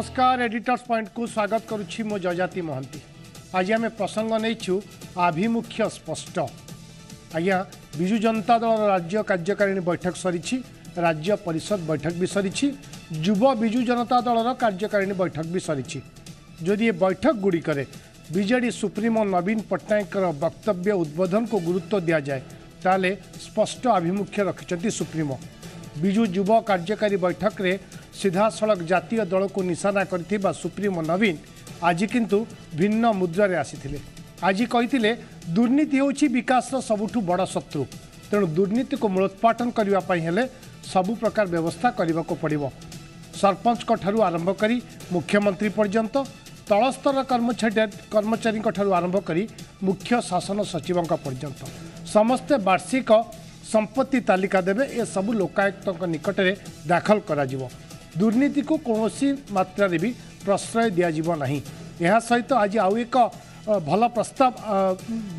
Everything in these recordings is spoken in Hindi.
नमस्कार एडिटर्स पॉइंट को स्वागत करुच्ची मो जजाति महांति आज आम प्रसंग नहींचु आभिमुख्य स्पष्ट आज्ञा विजु जनता दल राज्य कार्यकारिणी बैठक सरी राज्य परिषद बैठक भी सरी युव विजु जनता दल कार्यकारिणी बैठक भी सरी जदि ये बैठक गुड़िकजे सुप्रिमो नवीन पट्टनायक वक्तव्य उद्बोधन को गुरुत्व दि जाए तो स्पष्ट आभिमुख्य रखिंट सुप्रिमो ବିଜୁ ଯୁବ କାର୍ଯ୍ୟକାରୀ ବୈଠକରେ ସିଧାସଳଖ ଜାତୀୟ ଦଳକୁ ନିଶାନା କରିଥିବା ସୁପ୍ରିମୋ ନବୀନ ଆଜି କିନ୍ତୁ ଭିନ୍ନ ମୁଦ୍ରାରେ ଆସିଥିଲେ ଆଜି କହିଥିଲେ ଦୁର୍ନୀତି ହେଉଛି ବିକାଶର ସବୁଠୁ ବଡ଼ ଶତ୍ରୁ ତେଣୁ ଦୁର୍ନୀତିକୁ ମୂଳୋତ୍ପାଟନ କରିବା ପାଇଁ ହେଲେ ସବୁ ପ୍ରକାର ବ୍ୟବସ୍ଥା କରିବାକୁ ପଡ଼ିବ ସରପଞ୍ଚଙ୍କଠାରୁ ଆରମ୍ଭ କରି ମୁଖ୍ୟମନ୍ତ୍ରୀ ପର୍ଯ୍ୟନ୍ତ ତଳସ୍ତର କର୍ମଚାରୀଙ୍କଠାରୁ ଆରମ୍ଭ କରି ମୁଖ୍ୟ ଶାସନ ସଚିବଙ୍କ ପର୍ଯ୍ୟନ୍ତ ସମସ୍ତେ ବାର୍ଷିକ संपत्ति तालिका देवे ए सबू लोकायुक्त निकट में दाखल होनीति कौन मात्र भी प्रश्रय दिजिव ना सहित आज आउ एक भल प्रस्ताव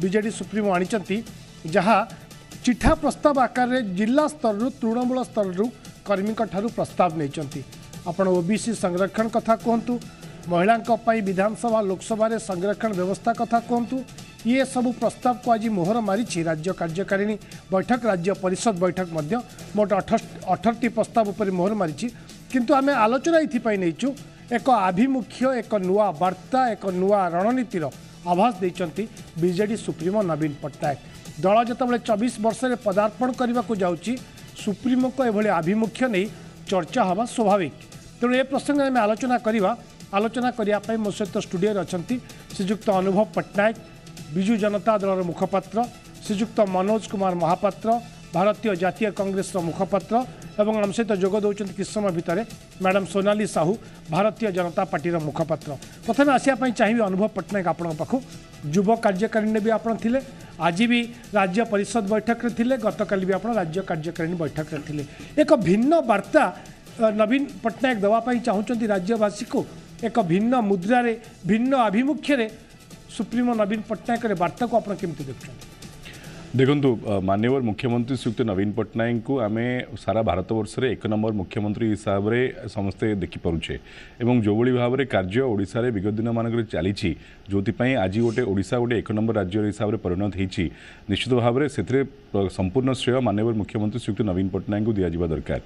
बजे सुप्रीमो आ चिठा प्रस्ताव आकार जिला स्तर तृणमूल स्तर कर्मी ठारू प्रस्ताव नहीं ओबीसी संरक्षण कथा कहतु महिला विधानसभा लोकसभा संरक्षण व्यवस्था कथा कहतु ये सबू प्रस्ताव को आज मोहर मारी राज्य कार्यकारिणी बैठक राज्य परिषद बैठक मोट अठरटी प्रस्ताव पर मोहर मारी किंतु आम आलोचना नहींचु एक आभिमुख्य एक नुआ बार्ता एक नुआ रणनीतिर आभास देते सुप्रिमो नवीन पट्टनायक दल जितेबाला चबीस वर्ष पदार्पण करने को सुप्रिमो को यह आभिमुख्य नहीं चर्चा हवा स्वाभाविक तेणु ए प्रसंग आम आलोचना करवा आलोचना करने मो सहित स्टूडियो अच्छा श्रीजुक्त अनुभव पट्टनायक विजु जनता दल मुखपत्र श्रीजुक्त मनोज कुमार महापात्र भारतीय जातीय कंग्रेस मुखपत्र आम सहित जोग दौरान किस समय भितर मैडम सोनाली साहू भारतीय जनता पार्टी मुखपत्र प्रथम आसपाई चाहिए अनुभव पट्टनायक आपको युव कार्यकारिणी भी आपड़ थे आज भी राज्य परिषद बैठक में थे गत काली भी आप राज्य कार्यकारिणी बैठक में थे एक भिन्न बार्ता नवीन पट्टनायक देवाई चाहूँ राज्यवासी को एक भिन्न मुद्रे भिन्न आभिमुख्य ସୁପ୍ରିମୋ ନବୀନ ପଟ୍ଟନାୟକର ବାର୍ତ୍ତାକୁ ଆପଣ କେମିତି ଦେଖୁଛନ୍ତି ଦେଖନ୍ତୁ ମାନ୍ୟବର ମୁଖ୍ୟମନ୍ତ୍ରୀ ଶ୍ରୀଯୁକ୍ତ ନବୀନ ପଟ୍ଟନାୟକଙ୍କୁ ଆମେ ସାରା ଭାରତବର୍ଷରେ ଏକ ନମ୍ବର ମୁଖ୍ୟମନ୍ତ୍ରୀ ହିସାବରେ ସମସ୍ତେ ଦେଖିପାରୁଛେ ଏବଂ ଯେଉଁଭଳି ଭାବରେ କାର୍ଯ୍ୟ ଓଡ଼ିଶାରେ ବିଗତ ଦିନମାନଙ୍କରେ ଚାଲିଛି ଯେଉଁଥିପାଇଁ ଆଜି ଗୋଟେ ଓଡ଼ିଶା ଗୋଟେ ଏକ ନମ୍ବର ରାଜ୍ୟ ହିସାବରେ ପରିଣତ ହେଇଛି ନିଶ୍ଚିତ ଭାବରେ ସେଥିରେ ସମ୍ପୂର୍ଣ୍ଣ ଶ୍ରେୟ ମାନ୍ୟବର ମୁଖ୍ୟମନ୍ତ୍ରୀ ଶ୍ରୀଯୁକ୍ତ ନବୀନ ପଟ୍ଟନାୟକଙ୍କୁ ଦିଆଯିବା ଦରକାର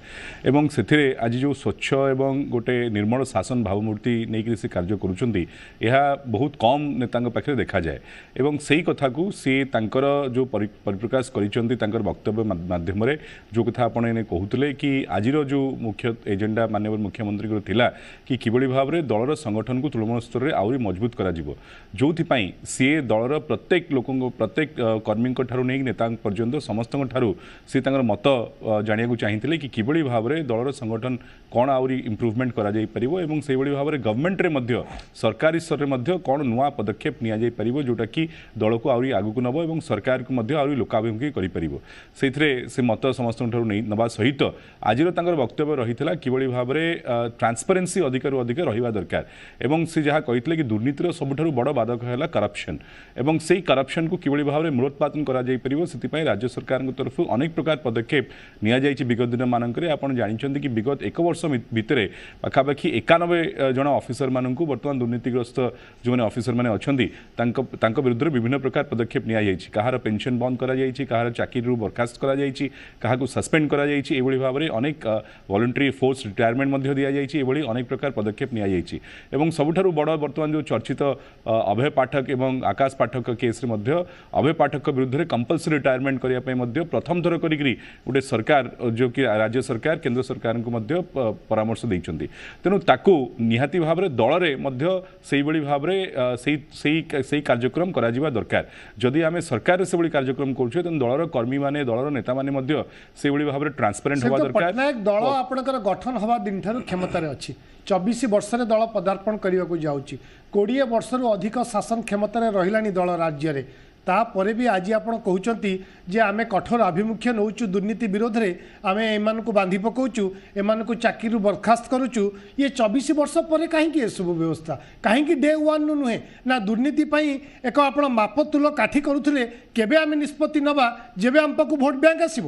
ଏବଂ ସେଥିରେ ଆଜି ଯେଉଁ ସ୍ୱଚ୍ଛ ଏବଂ ଗୋଟେ ନିର୍ମଳ ଶାସନ ଭାବମୂର୍ତ୍ତି ନେଇକରି ସେ କାର୍ଯ୍ୟ କରୁଛନ୍ତି ଏହା ବହୁତ କମ୍ ନେତାଙ୍କ ପାଖରେ ଦେଖାଯାଏ ଏବଂ ସେଇ କଥାକୁ ସିଏ ତାଙ୍କର ଯେଉଁ ପରି ପରିପ୍ରକାଶ କରିଛନ୍ତି ତାଙ୍କର ବକ୍ତବ୍ୟ ମାଧ୍ୟମରେ ଯେଉଁ କଥା ଆପଣ ଏନେ କହୁଥିଲେ କି ଆଜିର ଯେଉଁ ମୁଖ୍ୟ ଏଜେଣ୍ଡା ମାନ୍ୟବର ମୁଖ୍ୟମନ୍ତ୍ରୀଙ୍କର ଥିଲା କି କିଭଳି ଭାବରେ ଦଳର ସଂଗଠନକୁ ତୃଣମୂଳ ସ୍ତରରେ ଆହୁରି ମଜବୁତ କରାଯିବ ଯେଉଁଥିପାଇଁ ସିଏ ଦଳର ପ୍ରତ୍ୟେକ ଲୋକଙ୍କ ପ୍ରତ୍ୟେକ କର୍ମୀଙ୍କ ଠାରୁ ନେଇ ନେତା ପର୍ଯ୍ୟନ୍ତ ସମସ୍ତଙ୍କ ଠାରୁ ସେ ତାଙ୍କର ମତ ଜାଣିବାକୁ ଚାହିଁଥିଲେ କି କିଭଳି ଭାବରେ ଦଳର ସଂଗଠନ କ'ଣ ଆହୁରି ଇମ୍ପ୍ରୁଭମେଣ୍ଟ କରାଯାଇପାରିବ ଏବଂ ସେହିଭଳି ଭାବରେ ଗଭର୍ଣ୍ଣମେଣ୍ଟରେ ମଧ୍ୟ ସରକାରୀ ସ୍ତରରେ ମଧ୍ୟ କ'ଣ ନୂଆ ପଦକ୍ଷେପ ନିଆଯାଇପାରିବ ଯେଉଁଟାକି ଦଳକୁ ଆହୁରି ଆଗକୁ ନେବ ଏବଂ ସରକାରକୁ ମଧ୍ୟ ଆହୁରି ଲୋକାଭିମୁଖୀ କରିପାରିବ ସେଇଥିରେ ସେ ମତ ସମସ୍ତଙ୍କଠାରୁ ନେଇ ନେବା ସହିତ ଆଜିର ତାଙ୍କର ବକ୍ତବ୍ୟ ରହିଥିଲା କିଭଳି ଭାବରେ ଟ୍ରାନ୍ସପାରେନ୍ସି ଅଧିକରୁ ଅଧିକ ରହିବା ଦରକାର ଏବଂ ସେ ଯାହା କହିଥିଲେ କି ଦୁର୍ନୀତିର ସବୁଠାରୁ ବଡ଼ ବାଧକ ହେଲା କରପ୍ସନ୍ ଏବଂ ସେଇ କରପ୍ସନ୍କୁ କିଭଳି ଭାବରେ ମୂଳୋତ୍ପାଦନ କରାଯାଇପାରିବ ସେଥିପାଇଁ ରାଜ୍ୟ ସରକାରଙ୍କ ତରଫରୁ ଅନେକ ପ୍ରକାର ପଦକ୍ଷେପ ନିଆଯାଇଛି ବିଗତ ଦିନମାନଙ୍କରେ ଆପଣ ଜାଣିଛନ୍ତି କି ବିଗତ ଏକ ବର୍ଷ ଭିତରେ ପାଖାପାଖି ଏକାନବେ ଜଣ ଅଫିସରମାନଙ୍କୁ ବର୍ତ୍ତମାନ ଦୁର୍ନୀତିଗ୍ରସ୍ତ ଯେଉଁମାନେ ଅଫିସରମାନେ ଅଛନ୍ତି ତାଙ୍କ ତାଙ୍କ ବିରୁଦ୍ଧରେ ବିଭିନ୍ନ ପ୍ରକାର ପଦକ୍ଷେପ ନିଆଯାଇଛି କାହାର ପେନ୍ସନ୍ ବନ୍ଦ बंद कर चाकरू बरखास्त कर सस्पेंड कर भलंटरी फोर्स रिटायरमेंट दिखाई है अनेक प्रकार पदक्षेप नि सबुठ बड़ बर्तमान जो चर्चित अभय पाठक और आकाश पाठक केस अभय पाठक विरुद्ध में कंपलसरी रिटायरमेंट करने प्रथम थर कर गोटे सरकार जो कि राज्य सरकार केन्द्र सरकार को परामर्श दे तेणु निहाती भाव में दल से भाव से कार्यक्रम कर दरकार जदि आम सरकार से कार्यक्रम অতিক্রম করছে তেমন দলর কর্মী মানে দলর ମଧ୍ୟ মানে ଭାବରେ ଟ୍ରାନ୍ସପରେଣ୍ଟ ହେବା ଦରକାର দরকার ଦଳ ଆପଣଙ୍କର ଗଠନ ହେବା ଦିନଠାରୁ କ୍ଷମତାରେ ଅଛି ଚବିଶ ବର୍ଷରେ ଦଳ ପଦାର୍ପଣ କରିବାକୁ ଯାଉଛି କୋଡିଏ ବର୍ଷରୁ ଅଧିକ ଶାସନ କ୍ଷମତାରେ ରହିଲାଣି ଦଳ ରାଜ୍ୟରେ ତାପରେ ବି ଆଜି ଆପଣ କହୁଛନ୍ତି ଯେ ଆମେ କଠୋର ଆଭିମୁଖ୍ୟ ନେଉଛୁ ଦୁର୍ନୀତି ବିରୋଧରେ ଆମେ ଏମାନଙ୍କୁ ବାନ୍ଧି ପକାଉଛୁ ଏମାନଙ୍କୁ ଚାକିରିରୁ ବରଖାସ୍ତ କରୁଛୁ ଇଏ ଚବିଶ ବର୍ଷ ପରେ କାହିଁକି ଏସବୁ ବ୍ୟବସ୍ଥା କାହିଁକି ଡେ ୱାନ୍ରୁ ନୁହେଁ ନା ଦୁର୍ନୀତି ପାଇଁ ଏକ ଆପଣ ମାପତୁଲ କାଠି କରୁଥିଲେ କେବେ ଆମେ ନିଷ୍ପତ୍ତି ନେବା ଯେବେ ଆମ ପାଖକୁ ଭୋଟ୍ ବ୍ୟାଙ୍କ ଆସିବ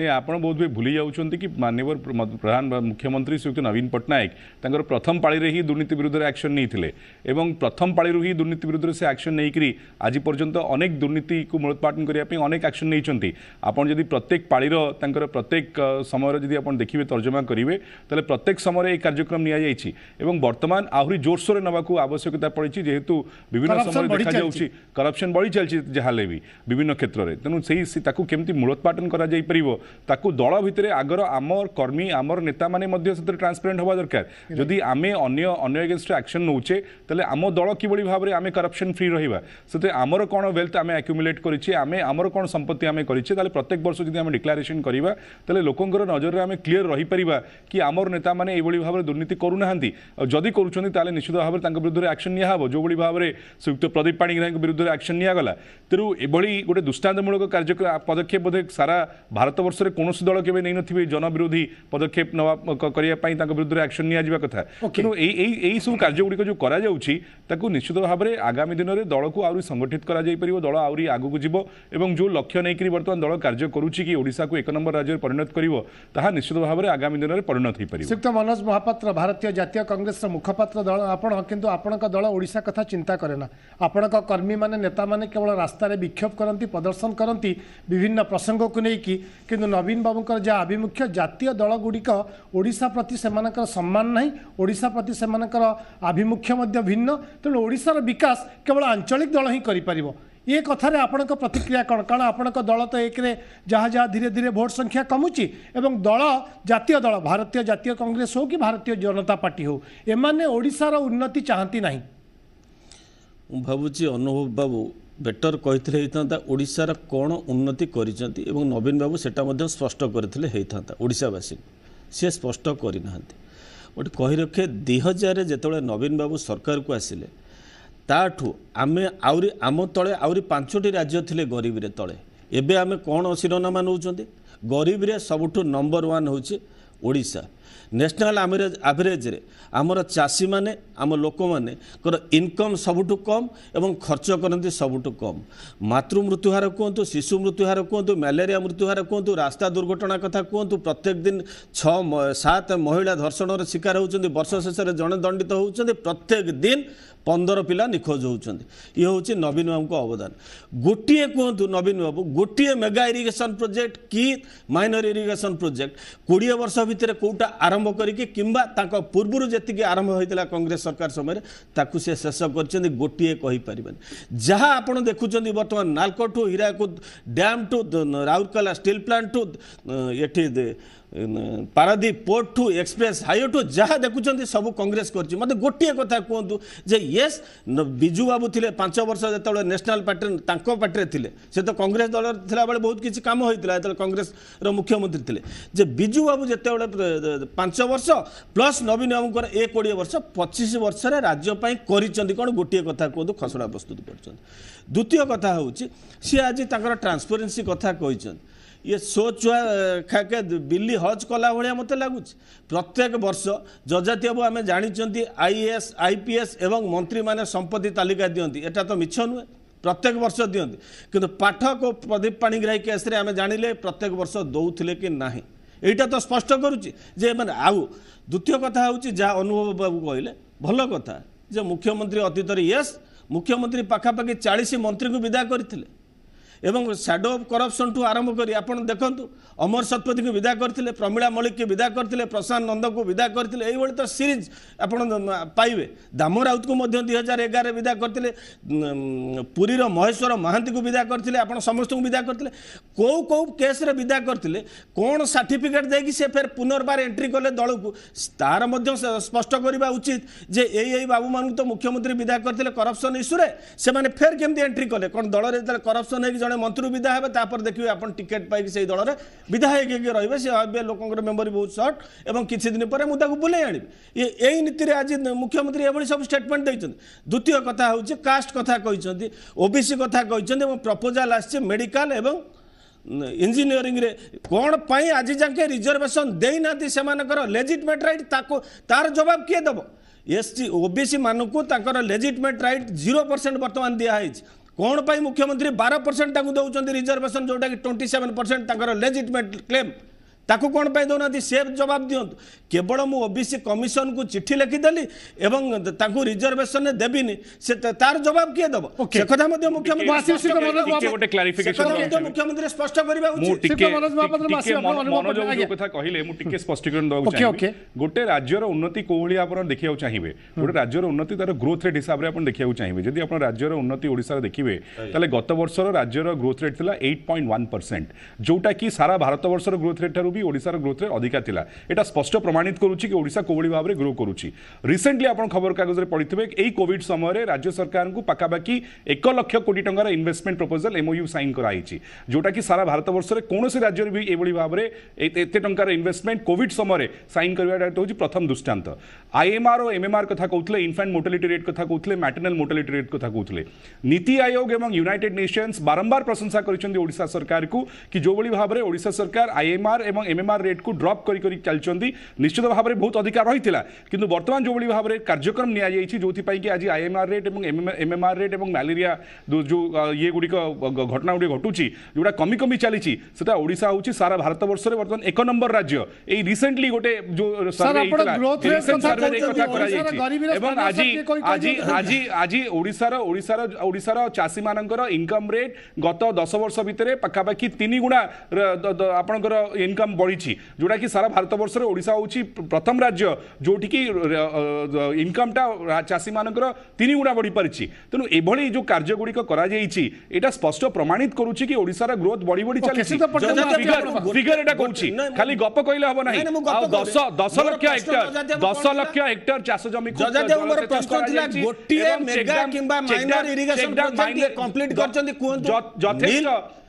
ନାଇଁ ଆପଣ ବହୁତ ବି ଭୁଲି ଯାଉଛନ୍ତି କି ମାନ୍ୟବର ପ୍ରଧାନ ମୁଖ୍ୟମନ୍ତ୍ରୀ ଶ୍ରୀଯୁକ୍ତ ନବୀନ ପଟ୍ଟନାୟକ ତାଙ୍କର ପ୍ରଥମ ପାଳିରେ ହିଁ ଦୁର୍ନୀତି ବିରୁଦ୍ଧରେ ଆକ୍ସନ୍ ନେଇଥିଲେ ଏବଂ ପ୍ରଥମ ପାଳିରୁ ହିଁ ଦୁର୍ନୀତି ବିରୁଦ୍ଧରେ ସେ ଆକ୍ସନ୍ ନେଇକରି ଆଜି ପର୍ଯ୍ୟନ୍ତ ଅନେକ ଦୁର୍ନୀତିକୁ ମୂଳୋତ୍ପାଟନ କରିବା ପାଇଁ ଅନେକ ଆକ୍ସନ୍ ନେଇଛନ୍ତି ଆପଣ ଯଦି ପ୍ରତ୍ୟେକ ପାଳିର ତାଙ୍କର ପ୍ରତ୍ୟେକ ସମୟରେ ଯଦି ଆପଣ ଦେଖିବେ ତର୍ଜମା କରିବେ ତାହେଲେ ପ୍ରତ୍ୟେକ ସମୟରେ ଏହି କାର୍ଯ୍ୟକ୍ରମ ନିଆଯାଇଛି ଏବଂ ବର୍ତ୍ତମାନ ଆହୁରି ଜୋରସୋରରେ ନେବାକୁ ଆବଶ୍ୟକତା ପଡ଼ିଛି ଯେହେତୁ ବିଭିନ୍ନ ସମୟରେ ଦେଖାଯାଉଛି କରପ୍ସନ୍ ବଢ଼ି ଚାଲିଛି ଯାହା ହେଲେ ବି ବିଭିନ୍ନ କ୍ଷେତ୍ରରେ ତେଣୁ ସେହି ତାକୁ କେମିତି ମୂଳୋତ୍ପାଟନ କରାଯାଇପାରିବ ତାକୁ ଦଳ ଭିତରେ ଆଗର ଆମର କର୍ମୀ ଆମର ନେତାମାନେ ମଧ୍ୟ ସେଥିରେ ଟ୍ରାନ୍ସପାରେଣ୍ଟ ହେବା ଦରକାର ଯଦି ଆମେ ଅନ୍ୟ ଅନ୍ୟ ଏଗେନଷ୍ଟରେ ଆକ୍ସନ୍ ନେଉଛେ ତାହେଲେ ଆମ ଦଳ କିଭଳି ଭାବରେ ଆମେ କରପ୍ସନ୍ ଫ୍ରି ରହିବା ସେଥିରେ ଆମର କ'ଣ ୱେଲ୍ଥ ଆମେ ଆକ୍ୟୁମୁଲେଟ୍ କରିଛେ ଆମେ ଆମର କ'ଣ ସମ୍ପତ୍ତି ଆମେ କରିଛେ ତାହେଲେ ପ୍ରତ୍ୟେକ ବର୍ଷ ଯଦି ଆମେ ଡିକ୍ଲାରେସନ୍ କରିବା ତାହେଲେ ଲୋକଙ୍କର ନଜରରେ ଆମେ କ୍ଲିଅର ରହିପାରିବା କି ଆମର ନେତାମାନେ ଏଇଭଳି ଭାବରେ ଦୁର୍ନୀତି କରୁନାହାନ୍ତି ଆଉ ଯଦି କରୁଛନ୍ତି ତାହେଲେ ନିଶ୍ଚିତ ଭାବରେ ତାଙ୍କ ବିରୁଦ୍ଧରେ ଆକ୍ସନ୍ ନିଆହେବ ଯେଉଁଭଳି ଭାବରେ ଶ୍ରୀଯୁକ୍ତ ପ୍ରଦୀପ ପାଣିଗ୍ରାହୀଙ୍କ ବିରୁଦ୍ଧରେ ଆକ୍ସନ୍ ନିଆଗଲା ତେଣୁ ଏଭଳି ଗୋଟେ ଦୃଷ୍ଟାନ୍ତମୂଳକ କାର୍ଯ୍ୟ ପଦକ୍ଷେପ ବୋଧେ ସାରା ଭାରତବର୍ଷ ସଂଘର୍ଷରେ କୌଣସି ଦଳ କେବେ ନେଇନଥିବେ ଜନବିରୋଧୀ ପଦକ୍ଷେପ ନେବା କରିବା ପାଇଁ ତାଙ୍କ ବିରୁଦ୍ଧରେ ଆକ୍ସନ ନିଆଯିବା କଥା କିନ୍ତୁ ଏଇ ଏଇ ଏଇ ସବୁ କାର୍ଯ୍ୟଗୁଡ଼ିକ ଯେଉଁ କରାଯାଉଛି ତାକୁ ନିଶ୍ଚିତ ଭାବରେ ଆଗାମୀ ଦିନରେ ଦଳକୁ ଆହୁରି ସଂଗଠିତ କରାଯାଇପାରିବ ଦଳ ଆହୁରି ଆଗକୁ ଯିବ ଏବଂ ଯେଉଁ ଲକ୍ଷ୍ୟ ନେଇକରି ବର୍ତ୍ତମାନ ଦଳ କାର୍ଯ୍ୟ କରୁଛି କି ଓଡ଼ିଶାକୁ ଏକ ନମ୍ବର ରାଜ୍ୟରେ ପରିଣତ କରିବ ତାହା ନିଶ୍ଚିତ ଭାବରେ ଆଗାମୀ ଦିନରେ ପରିଣତ ହୋଇପାରିବ ଶ୍ରୀଯୁକ୍ତ ମନୋଜ ମହାପାତ୍ର ଭାରତୀୟ ଜାତୀୟ କଂଗ୍ରେସର ମୁଖପାତ୍ର ଦଳ ଆପଣ କିନ୍ତୁ ଆପଣଙ୍କ ଦଳ ଓଡ଼ିଶା କଥା ଚିନ୍ତା କରେ ନା ଆପଣଙ୍କ କର୍ମୀମାନେ ନେତାମାନେ କେବଳ ରାସ୍ତାରେ ବିକ୍ଷୋଭ କରନ୍ତି ପ୍ରଦର୍ଶନ କରନ୍ତି ବିଭିନ୍ନ ପ୍ରସଙ୍ଗକୁ ନେଇକି କିନ୍ତୁ किंतु नवीन बाबू जहाँ आभिमुख्य जितियों ओडा प्रति से सम्मान नहींशा प्रति सेमकर आभिमुख्य भिन्न तेनालीर तो विकास केवल आंचलिक दल हिंपर ये कथार आपण प्रतिक्रिया कौन कारण आपण दल तो एक जहाँ जहाँ धीरे धीरे भोट संख्या कमुची एवं दल जितिय दल भारतीय जितिय कंग्रेस हो कि भारतीय जनता पार्टी होने उन्नति चाहती ना भाई अनुभव बाबू ବେଟର କହିଥିଲେ ହେଇଥାନ୍ତା ଓଡ଼ିଶାର କ'ଣ ଉନ୍ନତି କରିଛନ୍ତି ଏବଂ ନବୀନ ବାବୁ ସେଇଟା ମଧ୍ୟ ସ୍ପଷ୍ଟ କରିଥିଲେ ହେଇଥାନ୍ତା ଓଡ଼ିଶାବାସୀଙ୍କୁ ସିଏ ସ୍ପଷ୍ଟ କରିନାହାନ୍ତି ଗୋଟେ କହିରଖେ ଦୁଇ ହଜାରରେ ଯେତେବେଳେ ନବୀନ ବାବୁ ସରକାରକୁ ଆସିଲେ ତାଠୁ ଆମେ ଆହୁରି ଆମ ତଳେ ଆହୁରି ପାଞ୍ଚଟି ରାଜ୍ୟ ଥିଲେ ଗରିବରେ ତଳେ ଏବେ ଆମେ କ'ଣ ଶିରନାମା ନେଉଛନ୍ତି ଗରିବରେ ସବୁଠୁ ନମ୍ବର ୱାନ୍ ହେଉଛି ଓଡ଼ିଶା ନ୍ୟାସନାଲ୍ ଆଭରେଜ ଆଭରେଜରେ ଆମର ଚାଷୀମାନେ ଆମ ଲୋକମାନେଙ୍କର ଇନକମ୍ ସବୁଠୁ କମ୍ ଏବଂ ଖର୍ଚ୍ଚ କରନ୍ତି ସବୁଠୁ କମ୍ ମାତୃ ମୃତ୍ୟୁହାର କୁହନ୍ତୁ ଶିଶୁ ମୃତ୍ୟୁହାର କୁହନ୍ତୁ ମ୍ୟାଲେରିଆ ମୃତ୍ୟୁହାର କୁହନ୍ତୁ ରାସ୍ତା ଦୁର୍ଘଟଣା କଥା କୁହନ୍ତୁ ପ୍ରତ୍ୟେକ ଦିନ ଛଅ ସାତ ମହିଳା ଧର୍ଷଣର ଶିକାର ହେଉଛନ୍ତି ବର୍ଷ ଶେଷରେ ଜଣେ ଦଣ୍ଡିତ ହେଉଛନ୍ତି ପ୍ରତ୍ୟେକ ଦିନ ପନ୍ଦର ପିଲା ନିଖୋଜ ହେଉଛନ୍ତି ଇଏ ହେଉଛି ନବୀନ ବାବୁଙ୍କ ଅବଦାନ ଗୋଟିଏ କୁହନ୍ତୁ ନବୀନ ବାବୁ ଗୋଟିଏ ମେଗା ଇରିଗେସନ୍ ପ୍ରୋଜେକ୍ଟ କି ମାଇନର ଇରିଗେସନ୍ ପ୍ରୋଜେକ୍ଟ କୋଡ଼ିଏ ବର୍ଷ ଭିତରେ କେଉଁଟା ଆରମ୍ଭ କରିକି କିମ୍ବା ତାଙ୍କ ପୂର୍ବରୁ ଯେତିକି ଆରମ୍ଭ ହୋଇଥିଲା କଂଗ୍ରେସ ସରକାର ସମୟରେ ତାକୁ ସେ ଶେଷ କରିଛନ୍ତି ଗୋଟିଏ କହିପାରିବେନି ଯାହା ଆପଣ ଦେଖୁଛନ୍ତି ବର୍ତ୍ତମାନ ନାଲକୋ ଠୁ Hirakud dam to Rourkela steel plant ଠୁ ଏଠି ପାରାଦୀପ ପୋର୍ଟ ଟୁ ଏକ୍ସପ୍ରେସ୍ ହାଇୱେଠୁ ଯାହା ଦେଖୁଛନ୍ତି ସବୁ କଂଗ୍ରେସ କରିଛି ମୋତେ ଗୋଟିଏ କଥା କୁହନ୍ତୁ ଯେ ୟେସ୍ ବିଜୁ ବାବୁ ଥିଲେ ପାଞ୍ଚ ବର୍ଷ ଯେତେବେଳେ ନ୍ୟାସନାଲ୍ ପାର୍ଟି ତାଙ୍କ ପାର୍ଟିରେ ଥିଲେ ସେ ତ କଂଗ୍ରେସ ଦଳରେ ଥିଲାବେଳେ ବହୁତ କିଛି କାମ ହୋଇଥିଲା ଯେତେବେଳେ କଂଗ୍ରେସର ମୁଖ୍ୟମନ୍ତ୍ରୀ ଥିଲେ ଯେ ବିଜୁ ବାବୁ ଯେତେବେଳେ ପାଞ୍ଚ ବର୍ଷ ପ୍ଲସ୍ ନବୀନ ବାବୁଙ୍କର ଏ କୋଡ଼ିଏ ବର୍ଷ ପଚିଶ ବର୍ଷରେ ରାଜ୍ୟ ପାଇଁ କରିଛନ୍ତି କ'ଣ ଗୋଟିଏ କଥା କୁହନ୍ତୁ ଖସଡ଼ା ପ୍ରସ୍ତୁତ କରିଛନ୍ତି ଦ୍ୱିତୀୟ କଥା ହେଉଛି ସିଏ ଆଜି ତାଙ୍କର ଟ୍ରାନ୍ସପରେନ୍ସି କଥା କହିଛନ୍ତି ଇଏ ସୋ ଛୁଆ ଖାକେ ବିଲି ହଜ୍ କଲା ଭଳିଆ ମୋତେ ଲାଗୁଛି ପ୍ରତ୍ୟେକ ବର୍ଷ ଯଜାତି ବାବୁ ଆମେ ଜାଣିଛନ୍ତି ଆଇଏଏସ୍ ଆଇପିଏସ୍ ଏବଂ ମନ୍ତ୍ରୀମାନେ ସମ୍ପତ୍ତି ତାଲିକା ଦିଅନ୍ତି ଏଟା ତ ମିଛ ନୁହେଁ ପ୍ରତ୍ୟେକ ବର୍ଷ ଦିଅନ୍ତି କିନ୍ତୁ ପାଠକ ପ୍ରଦୀପ ପାଣିଗ୍ରାହୀ କେସ୍ରେ ଆମେ ଜାଣିଲେ ପ୍ରତ୍ୟେକ ବର୍ଷ ଦେଉଥିଲେ କି ନାହିଁ ଏଇଟା ତ ସ୍ପଷ୍ଟ କରୁଛି ଯେ ମାନେ ଆଉ ଦ୍ୱିତୀୟ କଥା ହେଉଛି ଯାହା ଅନୁଭବ ବାବୁ କହିଲେ ଭଲ କଥା ଯେ ମୁଖ୍ୟମନ୍ତ୍ରୀ ଅତୀତରେ ୟେସ୍ ମୁଖ୍ୟମନ୍ତ୍ରୀ ପାଖାପାଖି ଚାଳିଶ ମନ୍ତ୍ରୀଙ୍କୁ ବିଦା କରିଥିଲେ ଏବଂ ସ୍ୟାଡ଼ୋ ଅଫ୍ କରପ୍ସନ୍ଠୁ ଆରମ୍ଭ କରି ଆପଣ ଦେଖନ୍ତୁ ଅମର ଶତପଥୀଙ୍କୁ ବିଦା କରିଥିଲେ ପ୍ରମିଳା ମଲ୍ଲିକକୁ ବିଦା କରିଥିଲେ ପ୍ରଶାନ୍ତ ନନ୍ଦଙ୍କୁ ବିଦା କରିଥିଲେ ଏଇଭଳି ତ ସିରିଜ୍ ଆପଣ ପାଇବେ ଦାମ ରାଉତକୁ ମଧ୍ୟ ଦୁଇ ହଜାର ଏଗାରରେ ବିଦା କରିଥିଲେ ପୁରୀର ମହେଶ୍ୱର ମହାନ୍ତିଙ୍କୁ ବିଦା କରିଥିଲେ ଆପଣ ସମସ୍ତଙ୍କୁ ବିଦା କରିଥିଲେ କେଉଁ କେଉଁ କେସ୍ରେ ବିଦା କରିଥିଲେ କ'ଣ ସାର୍ଟିଫିକେଟ୍ ଦେଇକି ସେ ଫେର୍ ପୁନର୍ବାର ଏଣ୍ଟ୍ରି କଲେ ଦଳକୁ ତା'ର ମଧ୍ୟ ସ୍ପଷ୍ଟ କରିବା ଉଚିତ ଯେ ଏଇ ଏଇ ବାବୁମାନଙ୍କୁ ତ ମୁଖ୍ୟମନ୍ତ୍ରୀ ବିଦା କରିଥିଲେ କରପସନ୍ ଇସ୍ୟୁରେ ସେମାନେ ଫେର୍ କେମିତି ଏଣ୍ଟ୍ରି କଲେ କ'ଣ ଦଳରେ ଯେତେବେଳେ କରପସନ୍ ହେଇକି ଜଣେ ଜଣେ ମନ୍ତ୍ରୀ ବିଦା ହେବେ ତାପରେ ଦେଖିବେ ଆପଣ ଟିକେଟ୍ ପାଇକି ସେଇ ଦଳରେ ବିଦା ହେଇକି ହେଇକି ରହିବେ ସେ ଭାବିବେ ଲୋକଙ୍କର ମେମୋରୀ ବହୁତ ସର୍ଟ ଏବଂ କିଛି ଦିନ ପରେ ମୁଁ ତାକୁ ବୁଲେଇ ଆଣିବି ଏ ଏଇ ନୀତିରେ ଆଜି ମୁଖ୍ୟମନ୍ତ୍ରୀ ଏଭଳି ସବୁ ଷ୍ଟେଟମେଣ୍ଟ ଦେଇଛନ୍ତି ଦ୍ୱିତୀୟ କଥା ହେଉଛି କାଷ୍ଟ କଥା କହିଛନ୍ତି ଓ ବି ସି କଥା କହିଛନ୍ତି ଏବଂ ପ୍ରପୋଜାଲ୍ ଆସିଛି ମେଡ଼ିକାଲ ଏବଂ ଇଞ୍ଜିନିୟରିଂରେ କ'ଣ ପାଇଁ ଆଜି ଯାଙ୍କେ ରିଜର୍ଭେସନ୍ ଦେଇନାହାନ୍ତି ସେମାନଙ୍କର ଲେଜିଟମେଟ୍ ରାଇଟ୍ ତାକୁ ତାର ଜବାବ କିଏ ଦେବ ଏସ୍ ବି ସି ମାନଙ୍କୁ ତାଙ୍କର ଲେଜିଟମେଟ୍ ରାଇଟ୍ ଜିରୋ ପରସେଣ୍ଟ ବର୍ତ୍ତମାନ ଦିଆହେଇଛି কোণ পাই মুখ্যমন্ত্রী বার পরসেন্ট তাঁকু দেউছেন রিজর্ভেসন যেটা কি টোয়েন্টি সেভেন পরসেন্ট তাঁর লেজিটমেট ক্লেম ତାକୁ କ'ଣ ପାଇଁ ଦେଉନାହାନ୍ତି ସେ ଜବାବ ଦିଅନ୍ତୁ କେବଳ ମୁଁ ଓବିସି କମିଶନକୁ ଚିଠି ଲେଖିଦେଲି ଏବଂ ତାଙ୍କୁ ରିଜର୍ଭେସନରେ ଦେବିନି ସେ ତାର ଜବାବ କିଏ ଦେବ ସେ କଥା ମଧ୍ୟ ମୁଖ୍ୟମନ୍ତ୍ରୀ ସ୍ପଷ୍ଟ କରିବା କଥା କହିଲେ ମୁଁ ଟିକେ ସ୍ପଷ୍ଟୀକରଣ ଦେବାକୁ ଚାହିଁବି ଗୋଟେ ରାଜ୍ୟର ଉନ୍ନତି କୋଉ ଭଳି ଆପଣ ଦେଖିବାକୁ ଚାହିଁବେ ଗୋଟେ ରାଜ୍ୟର ଉନ୍ନତି ତାର ଗ୍ରୋଥ ରେଟ୍ ହିସାବରେ ଆପଣ ଦେଖିବାକୁ ଚାହିଁବେ ଯଦି ଆପଣ ରାଜ୍ୟର ଉନ୍ନତି ଓଡ଼ିଶାରେ ଦେଖିବେ ତାହେଲେ ଗତ ବର୍ଷର ରାଜ୍ୟର ଗ୍ରୋଥ ରେଟ୍ ଥିଲା ଏଇଟ୍ ପଏଣ୍ଟ ୱାନ୍ ପରସେଣ୍ଟ ଯୋଉଟା କି ସାରା ଭାରତବର୍ଷର ଗ୍ରୋଥ ରେଟ୍ ଠାରୁ ବି ବି ଓଡ଼ିଶାର ଗ୍ରୋଥରେ ଅଧିକା ଥିଲା এটা স্পষ্ট প্রমাণিত করুছি কি ওড়িশা কোভাবে ভাবে গ্রো করুছি রিসেন্টলি আপনার খবরকাগজে পড়িথিবে এই কোভিড সময়ের রাজ্য সরকার পাখাপাখি এক লক্ষ কোটি টাকার ইনভেস্টমেন্ট প্রপোজাল এমওইউ সাইন করাইছি যেটা কি সারা ভারতবর্ষের কৌশি রাজ্যের বি এইভাবে ভাবে এত টাকার ইনভেস্টমেন্ট কোভিড সময়ের সাইন করাটা হচ্ছে প্রথম দৃষ্টান্ত আইএমআর ও এমএমআর কথা কৌলে ইনফ্যান্ট মোর্টালিটি রেট কথা কৌলে ম্যাটেনাল মোর্টালিটি রেট কথা কৌলে নীতি আয়োগ এবং ইউনাইটেড নেশনস বারম্বার প্রশংসা করেছেন ওড়িশা সরকারকে কি যেভাবে ভাবে ওড়িশা সরকার আইএমআর এবং এবং ଏମ୍ଏମ୍ଆର୍ ରେଟ୍କୁ ଡ୍ରପ୍ କରି କରି ଚାଲିଛନ୍ତି ନିଶ୍ଚିତ ଭାବରେ ବହୁତ ଅଧିକା ରହିଥିଲା କିନ୍ତୁ ବର୍ତ୍ତମାନ ଯେଉଁଭଳି ଭାବରେ କାର୍ଯ୍ୟକ୍ରମ ନିଆଯାଇଛି ଯେଉଁଥିପାଇଁକି ଆଜି ଆଇଏମ୍ଆର୍ ରେଟ୍ ଏବଂ ଏମ୍ଏମ୍ଆର୍ ରେଟ୍ ଏବଂ ମ୍ୟାଲେରିଆ ଯେଉଁ ଇଏ ଗୁଡ଼ିକ ଘଟଣା ଗୁଡ଼ିକ ଘଟୁଛି ଯେଉଁଟା କମି କମି ଚାଲିଛି ସେଟା ଓଡ଼ିଶା ହେଉଛି ସାରା ଭାରତବର୍ଷରେ ବର୍ତ୍ତମାନ ଏକ ନମ୍ବର ରାଜ୍ୟ ଏଇ ରିସେଣ୍ଟଲି ଗୋଟେ ଯେଉଁ ସର୍ଭେ କଥା କରାଯାଇଛି ଏବଂ ଆଜି ଆଜି ଆଜି ଆଜି ଓଡ଼ିଶାର ଓଡ଼ିଶାର ଓଡ଼ିଶାର ଚାଷୀମାନଙ୍କର ଇନକମ୍ ରେଟ୍ ଗତ ଦଶ ବର୍ଷ ଭିତରେ ପାଖାପାଖି ତିନି ଗୁଣା ଆପଣଙ୍କର ଇନକମ୍ ଦରଦାମ ବଢ଼ିଛି ଯେଉଁଟାକି ସାରା ଭାରତବର୍ଷରେ ଓଡ଼ିଶା ହେଉଛି ପ୍ରଥମ ରାଜ୍ୟ ଯେଉଁଠିକି ଇନକମ୍ଟା ଚାଷୀମାନଙ୍କର ତିନି ଗୁଣା ବଢ଼ିପାରିଛି ତେଣୁ ଏଭଳି ଯେଉଁ କାର୍ଯ୍ୟଗୁଡ଼ିକ କରାଯାଇଛି ଏଇଟା ସ୍ପଷ୍ଟ ପ୍ରମାଣିତ କରୁଛି କି ଓଡ଼ିଶାର ଗ୍ରୋଥ ବଢ଼ି ବଢ଼ି ଚାଲିଛି ଫିଗର ଏଇଟା କହୁଛି ଖାଲି ଗପ କହିଲେ ହେବ ନାହିଁ ଆଉ ଦଶ ଦଶ ଲକ୍ଷ ହେକ୍ଟର ଦଶ ଲକ୍ଷ ହେକ୍ଟର ଚାଷ ଜମିକୁ ଯଥେଷ୍ଟ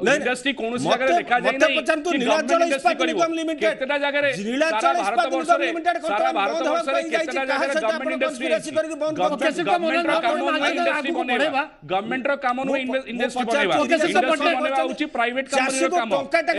ইন্ডাস্ট্রি কোনসি জায়গায় দেখা যায় নাই পচান্তু নীলাচল ইস্পাত নিগম লিমিটেড কেতটা জায়গায় নীলাচল ইস্পাত নিগম লিমিটেড সারা ভারত বর্ষরে কেতটা জায়গায় গভর্নমেন্ট ইন্ডাস্ট্রি গভর্নমেন্ট ইন্ডাস্ট্রি বনেবা গভর্নমেন্ট র কাম নু ইন্ডাস্ট্রি বনেবা ইন্ডাস্ট্রি বনেবা উচি প্রাইভেট কোম্পানি র কাম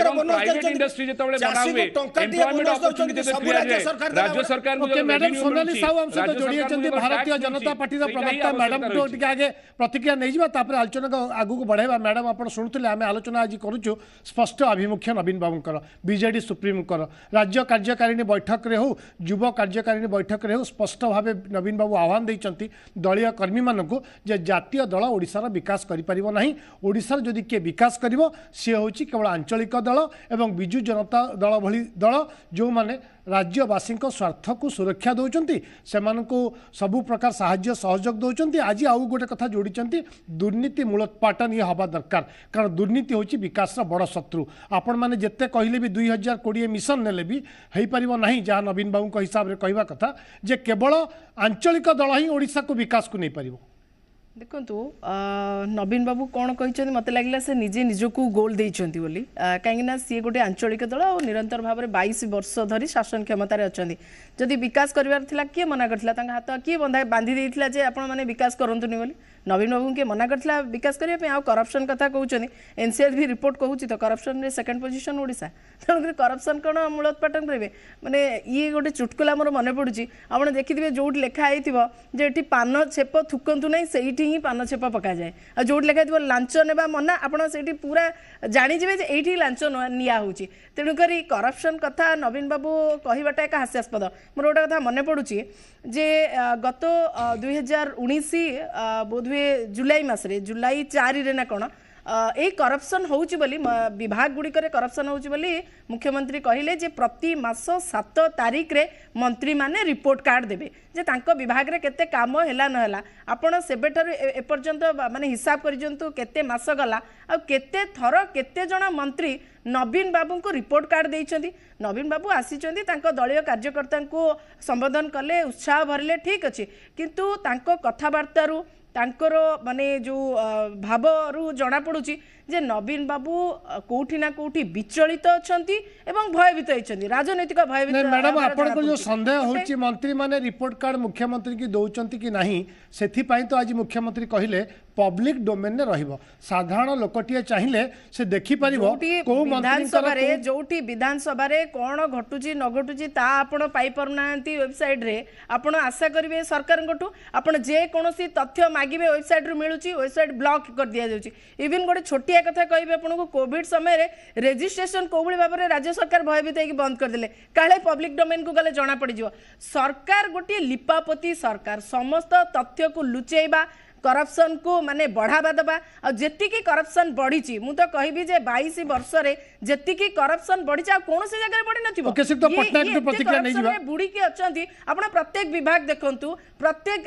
এবং প্রাইভেট ইন্ডাস্ট্রি যেতবেলে বনাবে এমপ্লয়মেন্ট অপরচুনিটি সব রাজ্য সরকার রাজ্য সরকার ওকে ম্যাডাম সোনালি সাহু আম সহ জড়িয়ে চন্তি ভারতীয় জনতা পার্টির প্রবক্তা ম্যাডাম টিকে আগে প্রতিক্রিয়া নেই যা তারপরে আলোচনা আগুক বড়াইবা ম্যাডাম আপন শুনুলে আমি ଆଲୋଚନା ଆଜି କରୁଛୁ ସ୍ପଷ୍ଟ ଆଭିମୁଖ୍ୟ ନବୀନ ବାବୁଙ୍କର ବିଜେଡ଼ି ସୁପ୍ରିମୋଙ୍କର ରାଜ୍ୟ କାର୍ଯ୍ୟକାରିଣୀ ବୈଠକରେ ହେଉ ଯୁବ କାର୍ଯ୍ୟକାରିଣୀ ବୈଠକରେ ହେଉ ସ୍ପଷ୍ଟ ଭାବେ ନବୀନ ବାବୁ ଆହ୍ୱାନ ଦେଇଛନ୍ତି ଦଳୀୟ କର୍ମୀମାନଙ୍କୁ ଯେ ଜାତୀୟ ଦଳ ଓଡ଼ିଶାର ବିକାଶ କରିପାରିବ ନାହିଁ ଓଡ଼ିଶାର ଯଦି କିଏ ବିକାଶ କରିବ ସିଏ ହେଉଛି କେବଳ ଆଞ୍ଚଳିକ ଦଳ ଏବଂ ବିଜୁ ଜନତା ଦଳ ଭଳି ଦଳ ଯେଉଁମାନେ राज्यवासी स्वार्थ को सुरक्षा दौरान सब प्रकार साजोग दौरान आज आउ गोटे कथा जोड़ दुर्नीति मूलोत्पाटन ये हवा दरकार कारण दुर्नीति हूँ विकास बड़ शत्रु आपण मैंने जिते कहले भी दुई हजार कोड़े मिशन ने भी हो पार ना जहाँ नवीन बाबू हिसाब से कहवा कथा जे केवल आंचलिक दल हिंसा को विकास को नहीं पार ଦେଖନ୍ତୁ ନବୀନ ବାବୁ କ'ଣ କହିଛନ୍ତି ମୋତେ ଲାଗିଲା ସେ ନିଜେ ନିଜକୁ ଗୋଲ୍ ଦେଇଛନ୍ତି ବୋଲି କାହିଁକିନା ସିଏ ଗୋଟେ ଆଞ୍ଚଳିକ ଦଳ ଆଉ ନିରନ୍ତର ଭାବରେ ବାଇଶ ବର୍ଷ ଧରି ଶାସନ କ୍ଷମତାରେ ଅଛନ୍ତି ଯଦି ବିକାଶ କରିବାର ଥିଲା କିଏ ମନା କରିଥିଲା ତାଙ୍କ ହାତ କିଏ ବନ୍ଧା ବାନ୍ଧି ଦେଇଥିଲା ଯେ ଆପଣମାନେ ବିକାଶ କରନ୍ତୁନି ବୋଲି ନବୀନ ବାବୁଙ୍କୁ ମନା କରିଥିଲା ବିକାଶ କରିବା ପାଇଁ ଆଉ କରପସନ୍ କଥା କହୁଛନ୍ତି ଏନ୍ସିଆର୍ ବି ରିପୋର୍ଟ କହୁଛି ତ କରପସନ୍ରେ ସେକେଣ୍ଡ ପୋଜିସନ୍ ଓଡ଼ିଶା ତେଣୁକରି କରପସନ୍ କ'ଣ ମୂଳୋତ୍ପାଟନ କରିବେ ମାନେ ଇଏ ଗୋଟେ ଚୁଟକୁଲା ମୋର ମନେ ପଡ଼ୁଛି ଆପଣ ଦେଖିଥିବେ ଯେଉଁଠି ଲେଖା ହେଇଥିବ ଯେ ଏଠି ପାନ ଛେପ ଥୁକନ୍ତୁ ନାହିଁ ସେଇଠି ହିଁ ପାନ ଛେପ ପକାଯାଏ ଆଉ ଯେଉଁଠି ଲେଖା ହେଇଥିବ ଲାଞ୍ଚ ନେବା ମନା ଆପଣ ସେଇଠି ପୁରା ଜାଣିଯିବେ ଯେ ଏଇଠି ଲାଞ୍ଚ ନିଆ ହେଉଛି ତେଣୁକରି କରପସନ୍ କଥା ନବୀନ ବାବୁ କହିବାଟା ଏକ ହାସ୍ୟାସ୍ପଦ ମୋର ଗୋଟେ କଥା ମନେ ପଡ଼ୁଛି ଯେ ଗତ ଦୁଇ ହଜାର ଉଣେଇଶ ବୋଧ ହୁଏ ଜୁଲାଇ ମାସରେ ଜୁଲାଇ ଚାରିରେ ନା କ'ଣ এই করপশন হচ্ছে বলে বিভাগ গুড়িকরে করপশন হচ্ছে বলে মুখ্যমন্ত্রী কহিলেন যে প্রতি মাস সাত তারিখে মন্ত্রী মানে রিপোর্ট কার্ড দেবে যে তাঁক বিভাগের কেতে কাম হেলা নহলা আপনার সেবেঠার এপর্যন্ত মানে হিসাব করে দিও কেতে মাস গলা আতে থর কেতে জন মন্ত্রী নবীন বাবুঙ্কু রিপোর্ট কার্ড দিয়েছেন নবীন বাবু আসিছেন তাঁক দলীয় কার্যকর্তা সম্বোধন কলে উৎসাহ ভরলে ঠিক অছি কিন্তু তাঁক কথাবার্তার ତାଙ୍କର ମାନେ ଯେଉଁ ଭାବରୁ ଜଣାପଡ଼ୁଛି ଯେ ନବୀନ ବାବୁ କୋଉଠି ନା କୋଉଠି ବିଚଳିତ ଅଛନ୍ତି ଏବଂ ଭୟଭୀତ ହେଇଛନ୍ତି ରାଜନୈତିକ ଭୟଭୀତ ମ୍ୟାଡାମ ଆପଣଙ୍କର ଯେଉଁ ସନ୍ଦେହ ହେଉଛି ମନ୍ତ୍ରୀମାନେ ରିପୋର୍ଟ କାର୍ଡ଼ ମୁଖ୍ୟମନ୍ତ୍ରୀଙ୍କୁ ଦେଉଛନ୍ତି କି ନାହିଁ ସେଥିପାଇଁ ତ ଆଜି ମୁଖ୍ୟମନ୍ତ୍ରୀ କହିଲେ ପବ୍ଲିକ ଡୋମେନରେ ରହିବ ସାଧାରଣ ଲୋକଟିଏ ଚାହିଁଲେ ସେ ଦେଖିପାରିବ କୋଉ ବିଧାନସଭାରେ ଯୋଉଠି ବିଧାନସଭାରେ କ'ଣ ଘଟୁଛି ନ ଘଟୁଛି ତା ଆପଣ ପାଇପାରୁନାହାନ୍ତି ୱେବସାଇଟ୍ରେ ଆପଣ ଆଶା କରିବେ ସରକାରଙ୍କଠୁ ଆପଣ ଯେକୌଣସି ତଥ୍ୟ ମାଗିବେ ୱେବସାଇଟ୍ରୁ ମିଳୁଛି ୱେବସାଇଟ୍ ବ୍ଲକ୍ କରିଦିଆଯାଉଛି ଇଭିନ୍ ଗୋଟେ ଛୋଟିଆ କଥା କହିବି ଆପଣଙ୍କୁ କୋଭିଡ୍ ସମୟରେ ରେଜିଷ୍ଟ୍ରେସନ୍ କୋଭଳି ଭାବରେ ରାଜ୍ୟ ସରକାର ଭୟଭୀତ ହେଇକି ବନ୍ଦ କରିଦେଲେ କାଳେ ପବ୍ଲିକ ଡୋମେନ୍କୁ ଗଲେ ଜଣାପଡ଼ିଯିବ ସରକାର ଗୋଟିଏ ଲିପାପତି ସରକାର ସମସ୍ତ ତଥ୍ୟକୁ ଲୁଚେଇବା करपसन को मानने बढ़ावा दबा आ जी बढ़ी मुझे कहबी जे बैश वर्ष जी बढ़ी आ कौन से जगह बढ़ी नुड़ी बुड़ीकी अच्छा आप प्रत्येक विभाग देखु प्रत्येक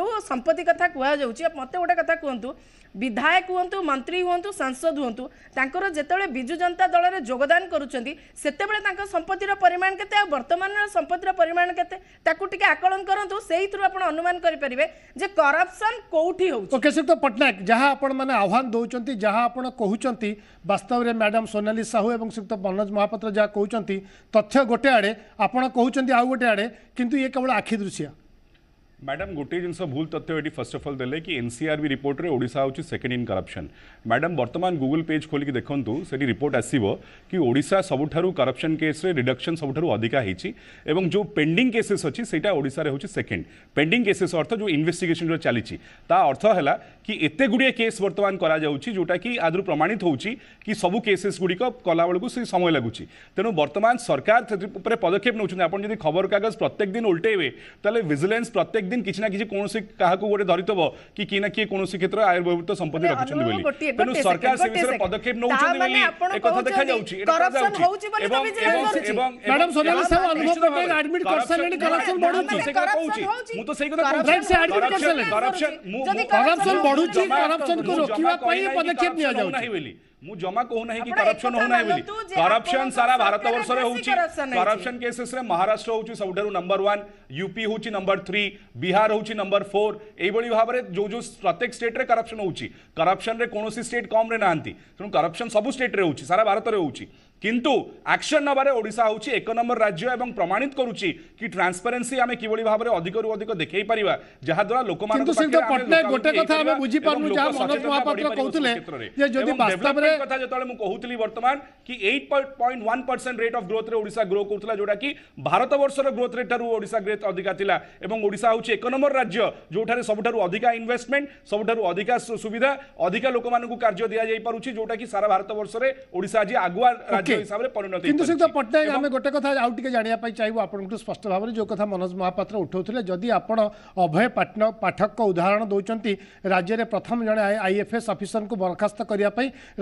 जो संपत्ति कथा कहु मत गोटे कथा कहतु ବିଧାୟକ ହୁଅନ୍ତୁ ମନ୍ତ୍ରୀ ହୁଅନ୍ତୁ ସାଂସଦ ହୁଅନ୍ତୁ ତାଙ୍କର ଯେତେବେଳେ ବିଜୁ ଜନତା ଦଳରେ ଯୋଗଦାନ କରୁଛନ୍ତି ସେତେବେଳେ ତାଙ୍କ ସମ୍ପତ୍ତିର ପରିମାଣ କେତେ ଆଉ ବର୍ତ୍ତମାନର ସମ୍ପତ୍ତିର ପରିମାଣ କେତେ ତାକୁ ଟିକେ ଆକଳନ କରନ୍ତୁ ସେଇଥିରୁ ଆପଣ ଅନୁମାନ କରିପାରିବେ ଯେ କରପ୍ସନ୍ କେଉଁଠି ହେଉଛି ପଟ୍ଟନାୟକ ଯାହା ଆପଣମାନେ ଆହ୍ୱାନ ଦେଉଛନ୍ତି ଯାହା ଆପଣ କହୁଛନ୍ତି ବାସ୍ତବରେ ମ୍ୟାଡ଼ାମ୍ ସୋନାଲି ସାହୁ ଏବଂ ଶ୍ରୀଯୁକ୍ତ ମନୋଜ ମହାପାତ୍ର ଯାହା କହୁଛନ୍ତି ତଥ୍ୟ ଗୋଟେ ଆଡ଼େ ଆପଣ କହୁଛନ୍ତି ଆଉ ଗୋଟେ ଆଡ଼େ କିନ୍ତୁ ଇଏ କେବଳ ଆଖି ଦୃଶ୍ୟ ମ୍ୟାଡ଼ାମ୍ ଗୋଟିଏ ଜିନିଷ ଭୁଲ ତଥ୍ୟ ଏଠି ଫାର୍ଷ୍ଟ ଅଫ୍ ଅଲ୍ ଦେଲେ କି ଏନ୍ସିଆର୍ବି ରିପୋର୍ଟରେ ଓଡ଼ିଶା ହେଉଛି ସେକେଣ୍ଡ ଇନ୍ କରପ୍ସନ୍ ମ୍ୟାଡ଼ାମ୍ ବର୍ତ୍ତମାନ ଗୁଗୁଲ୍ ପେଜ୍ ଖୋଲିକି ଦେଖନ୍ତୁ ସେଠି ରିପୋର୍ଟ ଆସିବ କି ଓଡ଼ିଶା ସବୁଠାରୁ କରପ୍ସନ୍ କେସ୍ରେ ରିଡକ୍ସନ୍ ସବୁଠାରୁ ଅଧିକା ହେଇଛି ଏବଂ ଯେଉଁ ପେଣ୍ଡିଂ କେସେସ୍ ଅଛି ସେଇଟା ଓଡ଼ିଶାରେ ହେଉଛି ସେକେଣ୍ଡ ପେଣ୍ଡିଂ କେସେସ୍ ଅର୍ଥ ଯେଉଁ ଇନଭେଷ୍ଟିଗେସନ୍ରେ ଚାଲିଛି ତା ଅର୍ଥ ହେଲା କି ଏତେ ଗୁଡ଼ିଏ କେସ୍ ବର୍ତ୍ତମାନ କରାଯାଉଛି ଯେଉଁଟାକି ଆଦରୁ ପ୍ରମାଣିତ ହେଉଛି କି ସବୁ କେସେସ୍ ଗୁଡ଼ିକ କଲାବେଳକୁ ସେ ସମୟ ଲାଗୁଛି ତେଣୁ ବର୍ତ୍ତମାନ ସରକାର ଉପରେ ପଦକ୍ଷେପ ନେଉଛନ୍ତି ଆପଣ ଯଦି ଖବରକାଗଜ ପ୍ରତ୍ୟେକ ଦିନ ଓଲଟେଇବେ ତାହେଲେ ଭିଜିଲାନ୍ସ ପ୍ରତ୍ୟେକ একদিন কিছু না কিছু কোণী কাহকু গোটে ধরিথব কি কি না কি কোণী ক্ষেত্র আয়ুর্বেদিত সম্পত্তি রাখিছন্তি বলি তেণু সরকার সে বিষয়ে পদক্ষেপ নউছন্তি বলি এ কথা দেখা যাউছি এটা করপশন হউছি বলি তো বিজেপি করছি ম্যাডাম সোনালি সাহেব অনুভব পটেল আডমিট করছলেনি করপশন বড়ুছি সে কথা কউছি মু তো সেই কথা কউছি রাইট সে আডমিট করছলেনি করপশন মু করপশন বড়ুছি করপশন কো রোকিবা পাই পদক্ষেপ নিয়া যাউছি હું જમાકો હોઉં નહીં કે કરપ્શન હોઉં નહીં બોલી કરપ્શન સારા ભારત વર્ષરે હોઉં કરપ્શન કેસેસરે મહારાષ્ટ્ર હોઉં સૌઠારુ નંબર ୱାନ୍ ୟୁପି હોઉં નંબર ଥ୍ରୀ ବିହାର હોઉં ନମ୍ବର ଫୋର୍ ଏଇଭଳି ଭାବରେ ଯେଉଁ ଯେଉଁ ପ୍ରତ୍ୟେକ ଷ୍ଟେଟ୍ରେ କରପ୍ସନ୍ ହେଉଛି କରପ୍ସନ୍ରେ କୌଣସି ଷ୍ଟେଟ୍ କମ୍ରେ ନାହାନ୍ତି ତେଣୁ କରପ୍ସନ୍ ସବୁ ଷ୍ଟେଟ୍ରେ ହେଉଛି ସାରା ଭାରତରେ ହେଉଛି কিন্তু অ্যাকশন নবারে ওড়িশা হউচি এক নম্বর রাজ্য এবং প্রমাণিত করুচি কি ট্রান্সপারেন্সি আমি কি বুলি ভাবে অধিক অধিক দেখিই পারিবা যাহা দ্বারা লোকমানৰ পক্ষে কিন্তু পটনা গটে কথা আমি বুজি পৰনু যা মনত মহাপত্র কওতুলে যে যদি বাস্তৱত কথা যে তলে মই কওতুলি বৰ্তমান কি 8.1% ৰেট অফ গ্ৰোথৰে ওড়িশা গ্ৰো কৰতুলা জোডা কি ভাৰত বৰ্ষৰ গ্ৰোথ ৰেটৰ ওড়িশা গ্ৰেট অধিক আছিল আৰু ওড়িশা হউচি এক নম্বৰ ৰাজ্য যোঠারে সবটৰ অধিক ইনভেষ্টমেন্ট সবটৰ অধিক সুবিধা অধিক লোকমানকু কাৰ্য দিয়া যায় পৰুচি জোটা কি সারা ভাৰত বৰ্ষৰে ওড়িশা জি আগৱাৰ হিসাবে পরিণত কিন্তু শ্রীযুক্ত পট্টনাୟକ আমি গোটে কথা আউ টিকে জাঁয়া চাইবু আপনার স্পষ্ট ভাবে যে কথা মনোজ মহাপাত্র উঠাউলে যদি আপনার অভয় পাঠক উদাহরণ দৌঁচান রাজ্যের প্রথম জনে আইএফএস অফিসর বরখাস্ত করা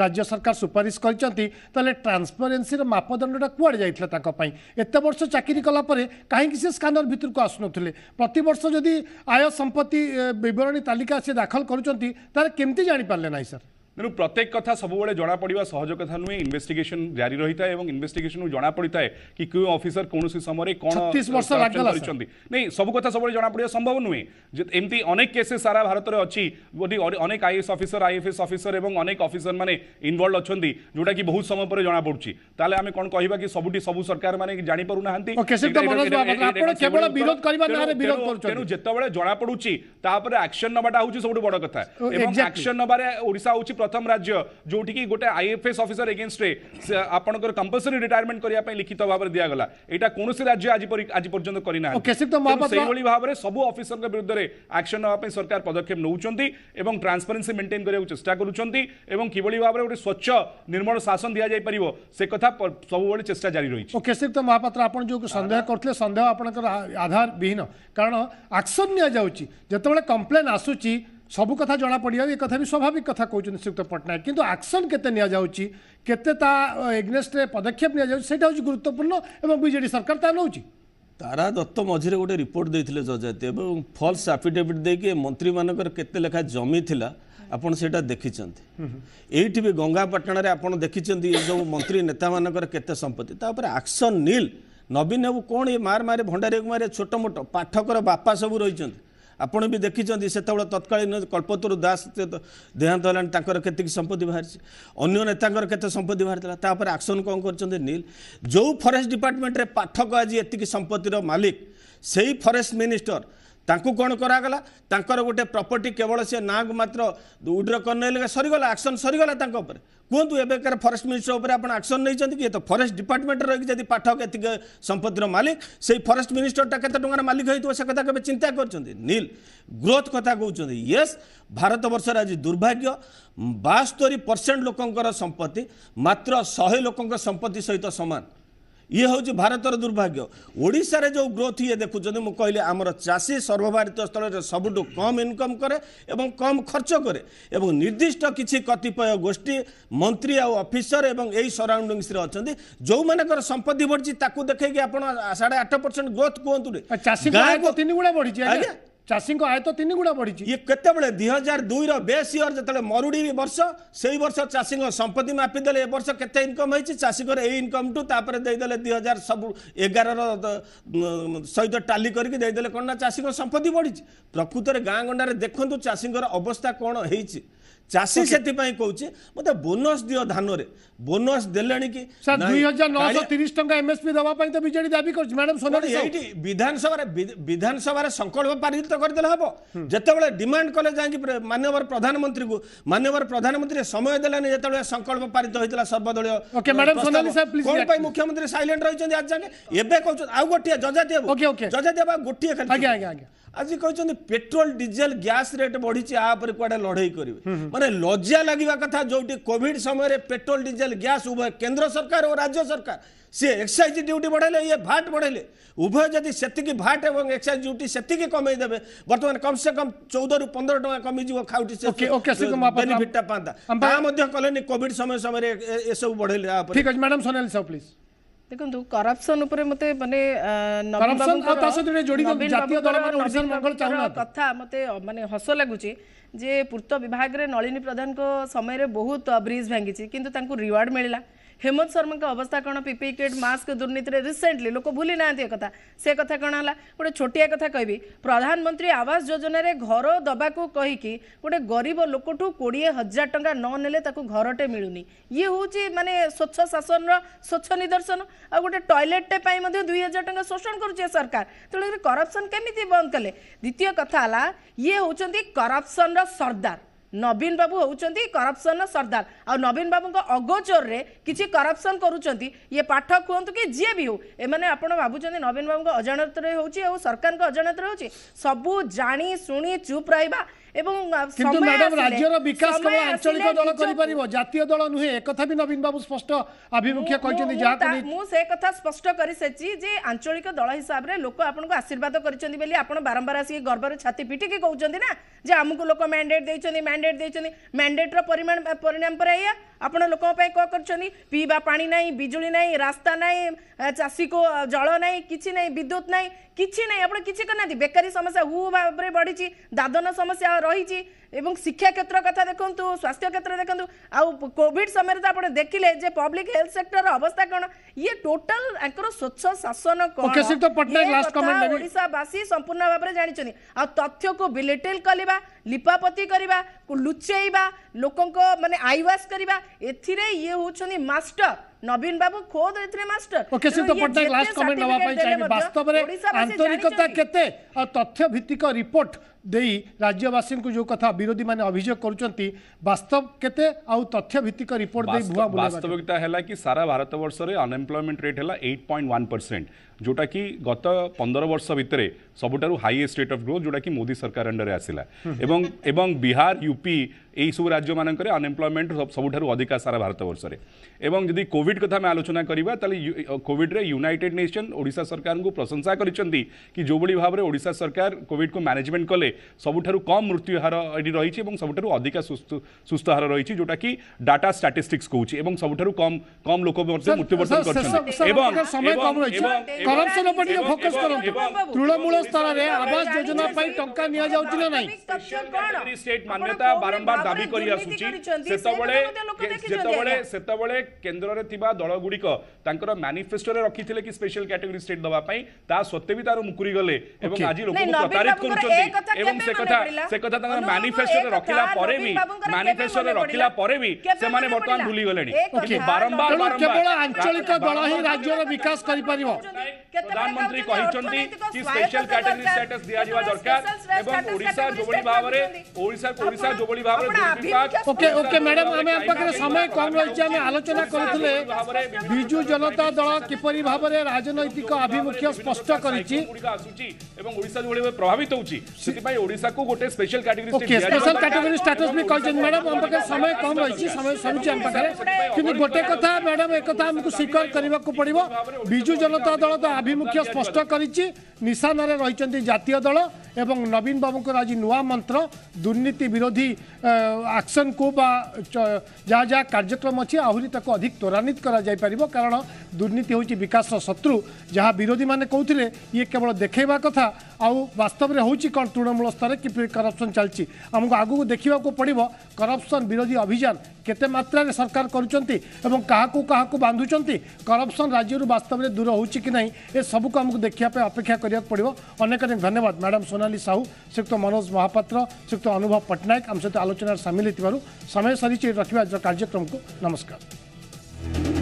রাজ্য সরকার সুপারিশ করেছেন তাহলে ট্রান্সপারেন্সির মাপদণ্ডটা কুয়াড়ে যাই তাঁপাই এত বর্ষ চাকরি কলাপরে কী সে স্কানর ভিতরক আসুনলে প্রতবর্ষ যদি আয় সম্পত্তি বিবরণী তালিকা সে দাখল করছেন তাহলে কমিটি জাঁপারে না স্যার तेणु प्रत्येक कथ सब जना सहज कथ नुहे इनभेटिगेसन जारी रही है और इनभेटिगेसन जना पड़ता है कि क्यों अफिसर कौन समय कौन नहीं सब कथ सब जना संभव नुहे एमती अनेक केसेस सारा भारत में अच्छी अनेक आईएस अफिसर आईएफएस अफिसर और अनेक अफिसर मैंने इनवल्व अच्छा जोटा कि बहुत समय पर जना पड़ी तेल आम कौन कह कि सब सब सरकार मैंने जापर ना तेणु जितेबाला एक्शन नाटा हूँ सब बड़ कथा एक्शन नवे ओडा हूँ ପ୍ରଥମ ରାଜ୍ୟ ଯେଉଁଠିକି ଗୋଟେ ଆଇଏଫଏସ୍ ଅଫିସର ଏଗେନଷ୍ଟରେ ଆପଣଙ୍କର କମ୍ପଲସରି ରିଟାୟାରମେଣ୍ଟ କରିବା ପାଇଁ ଲିଖିତ ଭାବରେ ଦିଆଗଲା ଏଇଟା କୌଣସି ରାଜ୍ୟ ଆଜି ଆଜି ପର୍ଯ୍ୟନ୍ତ କରିନାହାନ୍ତି ସେଇଭଳି ଭାବରେ ସବୁ ଅଫିସରଙ୍କ ବିରୁଦ୍ଧରେ ଆକ୍ସନ ନେବା ପାଇଁ ସରକାର ପଦକ୍ଷେପ ନେଉଛନ୍ତି ଏବଂ ଟ୍ରାନ୍ସପାରେନ୍ସି ମେଣ୍ଟେନ୍ କରିବାକୁ ଚେଷ୍ଟା କରୁଛନ୍ତି ଏବଂ କିଭଳି ଭାବରେ ଗୋଟେ ସ୍ୱଚ୍ଛ ନିର୍ମଳ ଶାସନ ଦିଆଯାଇପାରିବ ସେ କଥା ସବୁବେଳେ চেষ্টা জারি রয়েছে ওকে শ্রীযুক্ত মহাপাত্র আপনার যে সন্দেহ করলে সন্দেহ আপনার আধার বিহীন কারণ আকশন নিয়া যাচ্ছে যেতবে কমপ্লেন আসুচি ସବୁ କଥା ଜଣାପଡ଼ିବ ଏ କଥା ବି ସ୍ୱାଭାବିକ କଥା କହୁଛନ୍ତି ଶ୍ରୀଯୁକ୍ତ ପଟ୍ଟନାୟକ କିନ୍ତୁ ଆକ୍ସନ୍ କେତେ ନିଆଯାଉଛି କେତେ ତା ଏଗନେଷ୍ଟରେ ପଦକ୍ଷେପ ନିଆଯାଉଛି ସେଇଟା ହେଉଛି ଗୁରୁତ୍ୱପୂର୍ଣ୍ଣ ଏବଂ ବିଜେଡ଼ି ସରକାର ତାହା ନେଉଛି তারা দত্ত মঝিরে গোটে রিপোর্ট দিয়ে জজাতি এবং ফলস আফিডেভিট দিয়ে মন্ত্রী মানকর কেতে লেখা জমি লা আপনার সেটা দেখিছেন এইটি বি গঙ্গাপাটনার আপনার দেখিছেন এই যে মন্ত্রী নেতা মানকর কেতে সম্পত্তি তাপরে আকশন নীল নবীন বাবু কোণ এ মার মারে ভণ্ডারী মারে ছোট মোট পাঠকর বাপা সব রয়েছেন ଆପଣ ବି ଦେଖିଛନ୍ତି ସେତେବେଳେ ତତ୍କାଳୀନ କଳ୍ପତରୁ ଦାସ ଦେହାନ୍ତ ହେଲାଣି ତାଙ୍କର କେତିକି ସମ୍ପତ୍ତି ବାହାରିଛି ଅନ୍ୟ ନେତାଙ୍କର କେତେ ସମ୍ପତ୍ତି ବାହାରିଥିଲା ତାପରେ ଆକ୍ସନ୍ କ'ଣ କରିଛନ୍ତି ନୀଲ ଯେଉଁ ଫରେଷ୍ଟ ଡିପାର୍ଟମେଣ୍ଟରେ ପାଠକ ଆଜି ଏତିକି ସମ୍ପତ୍ତିର ମାଲିକ ସେଇ ଫରେଷ୍ଟ ମିନିଷ୍ଟର ତାଙ୍କୁ କ'ଣ କରାଗଲା ତାଙ୍କର ଗୋଟେ ପ୍ରପର୍ଟି କେବଳ ସେ ନାଁକୁ ମାତ୍ର ଉଡ୍ର କରିନେଲେ ସରିଗଲା ଆକ୍ସନ୍ ସରିଗଲା ତାଙ୍କ ଉପରେ କୁହନ୍ତୁ ଏବେକାର ଫରେଷ୍ଟ ମିନିଷ୍ଟର ଉପରେ ଆପଣ ଆକ୍ସନ୍ ନେଇଛନ୍ତି କି ଏ ତ ଫରେଷ୍ଟ ଡିପାର୍ଟମେଣ୍ଟ ରହିକି ଯଦି ପାଠକ ଏତିକି ସମ୍ପତ୍ତିର ମାଲିକ ସେଇ ଫରେଷ୍ଟ ମିନିଷ୍ଟରଟା କେତେ ଟଙ୍କାର ମାଲିକ ହୋଇଥିବ ସେ କଥା କେବେ ଚିନ୍ତା କରୁଛନ୍ତି ନୀଲ ଗ୍ରୋଥ୍ କଥା କହୁଛନ୍ତି ୟେସ୍ ଭାରତବର୍ଷରେ ଆଜି ଦୁର୍ଭାଗ୍ୟ ବାସ୍ତରୀ ପରସେଣ୍ଟ ଲୋକଙ୍କର ସମ୍ପତ୍ତି ମାତ୍ର ଶହେ ଲୋକଙ୍କ ସମ୍ପତ୍ତି ସହିତ ସମାନ ଇଏ ହେଉଛି ଭାରତର ଦୁର୍ଭାଗ୍ୟ ଓଡ଼ିଶାରେ ଯେଉଁ ଗ୍ରୋଥ୍ ଇଏ ଦେଖୁଛନ୍ତି ମୁଁ କହିଲି ଆମର ଚାଷୀ ସର୍ବଭାରତୀୟ ସ୍ତରରେ ସବୁଠୁ କମ୍ ଇନକମ୍ କରେ ଏବଂ କମ୍ ଖର୍ଚ୍ଚ କରେ ଏବଂ ନିର୍ଦ୍ଦିଷ୍ଟ କିଛି କତିପୟ ଗୋଷ୍ଠୀ ମନ୍ତ୍ରୀ ଆଉ ଅଫିସର ଏବଂ ଏଇ ସରାଉଣ୍ଡିଂସରେ ଅଛନ୍ତି ଯେଉଁମାନଙ୍କର ସମ୍ପତ୍ତି ବଢ଼ିଛି ତାକୁ ଦେଖେଇକି ଆପଣ ସାଢ଼େ ଆଠ ପରସେଣ୍ଟ ଗ୍ରୋଥ୍ କୁହନ୍ତୁ ଚାଷୀ ତିନି ଗୁଣା ବଢ଼ିଛି ଆଜ୍ଞା चासीको आयत तिन गुण बढिन्छ दुई हजार दुई र बेस इयर जस्तो मरुडी वर्ष सही बर्ष चासी सम्पत्ति मापिदेले एबर्ष केत इनकमी चाहिँ चासीको ए इनकम टु तुई हजार सब एघार सहित टालीको कन्ना चासी सम्पत्ति बढिच प्रकृत गाँग्राले देखु चासी अवस्था कि ଚାଷୀ ସେଥିପାଇଁ କହୁଛି ମତେ ବୋନସ ଦିଅ ଧାନରେ ବୋନସ ଦେଲେଣି କି ବିଧାନସଭାରେ ବିଧାନସଭାରେ ସଂକଳ୍ପ ପାରିତ କରିଦେଲେ ହବ ଯେତେବେଳେ ଡିମାଣ୍ଡ କଲେ ଯାଇକି ମାନ୍ୟବର ପ୍ରଧାନମନ୍ତ୍ରୀଙ୍କୁ ମାନ୍ୟବର ପ୍ରଧାନମନ୍ତ୍ରୀ ସମୟ ଦେଲେନି ଯେତେବେଳେ ସଂକଳ୍ପ ପାରିତ ହୋଇଥିଲା ସର୍ବଦଳୀୟ ମୁଖ୍ୟମନ୍ତ୍ରୀ ସାଇଲେଣ୍ଟ ରହିଛନ୍ତି ଆଜି ଯାଏ ଏବେ କହୁଛନ୍ତି ଆଉ ଗୋଟିଏ ଯଜାତି ହେବ ଯଜାତି ହେବ ଗୋଟିଏ ଆଜି କହିଛନ୍ତି ପେଟ୍ରୋଲ ଡିଜେଲ ଗ୍ୟାସ୍ ରେଟ୍ ବଢ଼ିଛି ଆ ଉପରେ କୁଆଡ଼େ ଲଢ଼େଇ କରିବେ ମାନେ ଲଜ୍ଜା ଲାଗିବା କଥା ଯେଉଁଠି କୋଭିଡ ସମୟରେ ପେଟ୍ରୋଲ ଡିଜେଲ ଗ୍ୟାସ୍ ଉଭୟ କେନ୍ଦ୍ର ସରକାର ଓ ରାଜ୍ୟ ସରକାର ସିଏ ଏକ୍ସାଇଜ ଡ୍ୟୁଟି ବଢ଼େଇଲେ ଇଏ ଭାଟ ବଢ଼େଇଲେ ଉଭୟ ଯଦି ସେତିକି ଭାଟ ଏବଂ ଏକ୍ସାଇଜ ଡ୍ୟୁଟି ସେତିକି କମେଇ ଦେବେ ବର୍ତ୍ତମାନ କମ୍ ସେ କମ୍ ଚଉଦରୁ ପନ୍ଦର ଟଙ୍କା କମିଯିବ ଖାଉଟି ବେନିଫିଟଟା ପାଆନ୍ତା ତା ମଧ୍ୟ କଲେନି କୋଭିଡ ସମୟ ସମୟରେ ଏସବୁ ବଢ଼େଇଲେ ଠିକ୍ ଅଛି ମ୍ୟାଡ଼ାମ୍ ସୋନାଲି ସାହୁ ପ୍ଲିଜ୍ ଦେଖନ୍ତୁ କରପସନ୍ ଉପରେ ମୋତେ ମାନେ କଥା ମୋତେ ମାନେ ହସ ଲାଗୁଛି ଯେ ପୂର୍ତ୍ତ ବିଭାଗରେ ନଳିନୀ ପ୍ରଧାନଙ୍କ ସମୟରେ ବହୁତ ବ୍ରିଜ୍ ଭାଙ୍ଗିଛି କିନ୍ତୁ ତାଙ୍କୁ ରିୱାର୍ଡ଼ ମିଳିଲା ହେମନ୍ତ ଶର୍ମାଙ୍କ ଅବସ୍ଥା କ'ଣ ପିପିଇ କିଟ୍ ମାସ୍କ ଦୁର୍ନୀତିରେ ରିସେଣ୍ଟଲି ଲୋକ ଭୁଲି ନାହାନ୍ତି ଏକଥା ସେ କଥା କ'ଣ ହେଲା ଗୋଟେ ଛୋଟିଆ କଥା କହିବି ପ୍ରଧାନମନ୍ତ୍ରୀ ଆବାସ ଯୋଜନାରେ ଘର ଦେବାକୁ କହିକି ଗୋଟେ ଗରିବ ଲୋକଠୁ କୋଡ଼ିଏ ହଜାର ଟଙ୍କା ନ ନେଲେ ତାକୁ ଘରଟେ ମିଳୁନି ଇଏ ହେଉଛି ମାନେ ସ୍ୱଚ୍ଛ ଶାସନର ସ୍ୱଚ୍ଛ ନିଦର୍ଶନ ଆଉ ଗୋଟେ ଟଏଲେଟ୍ଟେ ପାଇଁ ମଧ୍ୟ ଦୁଇ ହଜାର ଟଙ୍କା ଶୋଷଣ କରୁଛି ଏ ସରକାର ତେଣୁକରି କରପସନ୍ କେମିତି ବନ୍ଦ କଲେ ଦ୍ୱିତୀୟ କଥା ହେଲା ଇଏ ହେଉଛନ୍ତି କରପସନ୍ର ସର୍ଦ୍ଦାର ନବୀନ ବାବୁ ହେଉଛନ୍ତି କରପ୍ସନର ସର୍ଦ୍ଦାର ଆଉ ନବୀନ ବାବୁଙ୍କ ଅଗୋଚରରେ କିଛି କରପ୍ସନ୍ କରୁଛନ୍ତି ଇଏ ପାଠ କୁହନ୍ତୁ କି ଯିଏ ବି ହେଉ ଏମାନେ ଆପଣ ଭାବୁଛନ୍ତି ନବୀନ ବାବୁଙ୍କ ଅଜାଣତରେ ହେଉଛି ଆଉ ସରକାରଙ୍କ ଅଜାଣତରେ ହେଉଛି ସବୁ ଜାଣି ଶୁଣି ଚୁପ୍ ରହିବା এবং কিন্তু ম্যাডাম রাজ্যর বিকাশ কেবল আঞ্চলিক দল করিপারিব জাতীয় দল নুহে একথা বি নবীন বাবু স্পষ্ট আভিমুখ্য কইছেন যাহাকু মু সে কথা স্পষ্ট করি সেছি যে আঞ্চলিক দল হিসাবরে লোক আপনকু আশীর্বাদ করিছেন বলি আপন বারম্বার আসি গর্বরে ছাতি পিটিকি কউছেন না যে আমুকু লোক ম্যান্ডেট দেইছেন ম্যান্ডেট দেইছেন ম্যান্ডেটর পরিমাণ পরিণাম পরে আইয়া ଆପଣ ଲୋକଙ୍କ ପାଇଁ କ'ଣ କରିଛନ୍ତି ପିଇବା ପାଣି ନାହିଁ ବିଜୁଳି ନାହିଁ ରାସ୍ତା ନାହିଁ ଚାଷୀକୁ ଜଳ ନାହିଁ କିଛି ନାହିଁ ବିଦ୍ୟୁତ ନାହିଁ କିଛି ନାହିଁ ଆପଣ କିଛି କରିନାହାନ୍ତି ବେକାରୀ ସମସ୍ୟା ହୁ ଭାବରେ ବଢ଼ିଛି ଦାଦନ ସମସ୍ୟା রয়েছে এবং শিক্ষা ক্ষেত্র কথা দেখুন স্বাস্থ্য ক্ষেত্র দেখুন আোভিড সময় তো আপনার দেখলে যে পব্লিক হেলথ সেক্টর অবস্থা কোণ ইয়ে টোটাল তাঁর স্বচ্ছ শাসন ওড়শাবাসী সম্পূর্ণ ভাবে জাঁচান আথ্যকু বিলেটেল করা লিপাপতি করা লুচাইবা লোক মানে আইওয়াস করা এথিরে ইয়ে হচ্ছেন মাস্টর ନବୀନ ବାବୁ ଖୋଦ ଏଥିରେ master okay Shriyukt Pattnaik last comment ନେବା ପାଇଁ ଚାହିଁବି ବାସ୍ତବରେ ଆନ୍ତରିକତା କେତେ ଆଉ ତଥ୍ୟ ଭିତ୍ତିକ ରିପୋର୍ଟ ଦେଇ ରାଜ୍ୟବାସୀଙ୍କୁ ଯେଉଁ କଥା ବିରୋଧୀମାନେ ଅଭିଯୋଗ କରୁଛନ୍ତି ବାସ୍ତବ କେତେ ଆଉ ତଥ୍ୟ ଭିତ୍ତିକ ରିପୋର୍ଟ ଦେଇ ଭୁଆ ବାସ୍ତବିକତା ହେଲା କି ସାରା ଭାରତବର୍ଷରେ ଅନଏମ୍ପ୍ଲୟମେଣ୍ଟ ରେଟ୍ ହେଲା ଏଇଟ୍ ପଏଣ୍ଟ ୱାନ୍ ପରସେଣ୍ଟ ଯେଉଁଟାକି ଗତ ପନ୍ଦର ବର୍ଷ ଭିତରେ ସବୁଠାରୁ ହାଇଏଷ୍ଟ ରେଟ୍ ଅଫ୍ ଗ୍ରୋଥ୍ ଯେଉଁଟାକି ମୋଦି ସରକାର ଅଣ୍ଡରରେ ଆସିଲା ଏବଂ ଏବଂ ବିହାର ୟୁପି ଏହିସବୁ ରାଜ୍ୟମାନଙ୍କରେ ଅନଏମ୍ପ୍ଲୟମେଣ୍ଟ ସବୁଠାରୁ ଅଧିକା ସାରା ଭାରତବର୍ଷରେ ଏବଂ ଯଦି କୋଭିଡ଼ कोविड कथा आलोचना करवा कोविड रे यूनाइटेड नेशन ओडा सरकार को प्रशंसा कर जो भी भाव में ओडा सरकार कोविड को मैनेजमेंट कले सबुठ कम मृत्यु हार रही है सबुठ अधिक सुस्थ हार रही जोटा कि डाटा स्टाटिस्टिक्स कौच सब कम कम लोक मृत्यु बर्तन बारंबार दावी ଥିବା ଦଳଗୁଡ଼ିକ ତାଙ୍କର ମ୍ୟାନିଫେଷ୍ଟୋରେ ରଖିଥିଲେ କି ସ୍ପେଶାଲ କ୍ୟାଟେଗୋରୀ ଷ୍ଟେଟ୍ ଦେବା ପାଇଁ ତା ସତ୍ତ୍ୱେ ବି ତାର ମୁକୁରି ଗଲେ ଏବଂ ଆଜି ଲୋକଙ୍କୁ ପ୍ରତାରିତ କରୁଛନ୍ତି ଏବଂ ସେ କଥା ସେ କଥା ତାଙ୍କର ମ୍ୟାନିଫେଷ୍ଟୋରେ ରଖିଲା ପରେ ବି ମ୍ୟାନିଫେଷ୍ଟୋରେ ରଖିଲା ପରେ ବି ସେମାନେ ବର୍ତ୍ତମାନ ଭୁଲି ଗଲେଣି ବାରମ୍ବାର କେବଳ ଆଞ୍ଚଳିକ ଦଳ ହିଁ ରାଜ୍ୟର ବିକାଶ କରିପାରିବ प्रधानमंत्री कहते स्पेशल कैटेगरी स्टेटस दिया जावा दरकार एवं ओडिसा जोबळी भावरे ओडिसा ओडिसा जोबळी भावरे विभाग ओके ओके मैडम हमें आप पकरे समय कम रही छे हमें आलोचना करथले बिजु जनता दल किपरि भावरे राजनीतिक अभिमुख्य स्पष्ट करी छी एवं ओडिसा जोबळी भावरे प्रभावित होची सेति पई ओडिसा को गोटे स्पेशल कैटेगरी स्टेटस दिया जावा स्पेशल कैटेगरी स्टेटस भी कहिन मैडम हम पकरे समय कम रही छी समय सरुचे हम पकरे किनी गोटे कथा मैडम एक कथा हमकु स्वीकार करबा को पड़िबो बिजु जनता दल तो ଆଭିମୁଖ୍ୟ ସ୍ପଷ୍ଟ କରିଛି ନିଶାନାରେ ରହିଛନ୍ତି ଜାତୀୟ ଦଳ ଏବଂ ନବୀନ ବାବୁଙ୍କର ଆଜି ନୂଆ ମନ୍ତ୍ର ଦୁର୍ନୀତି ବିରୋଧୀ ଆକ୍ସନକୁ ବା ଯାହା ଯାହା କାର୍ଯ୍ୟକ୍ରମ ଅଛି ଆହୁରି ତାକୁ ଅଧିକ ତ୍ୱରାନ୍ୱିତ କରାଯାଇପାରିବ କାରଣ ଦୁର୍ନୀତି ହେଉଛି ବିକାଶର ଶତ୍ରୁ ଯାହା ବିରୋଧୀମାନେ କହୁଥିଲେ ଇଏ କେବଳ ଦେଖେଇବା କଥା ଆଉ ବାସ୍ତବରେ ହେଉଛି କ'ଣ ତୃଣମୂଳ ସ୍ତରରେ କିପରି କରପ୍ସନ୍ ଚାଲିଛି ଆମକୁ ଆଗକୁ ଦେଖିବାକୁ ପଡ଼ିବ କରପ୍ସନ୍ ବିରୋଧୀ ଅଭିଯାନ केते मात्रा रे सरकार एवं करुँच बांधुं करपसन राज्य बास्तव में दूर हो ना ये सब को आमको देखा अपेक्षा करने को पड़ो अनेक धन्यवाद मैडम सोनाली साहू श्रीयुक्त मनोज महापात्र श्रीयुक्त अनुभव पट्टनायक आम सहित आलोचन सामिल होती समय सारी रखा कार्यक्रम को नमस्कार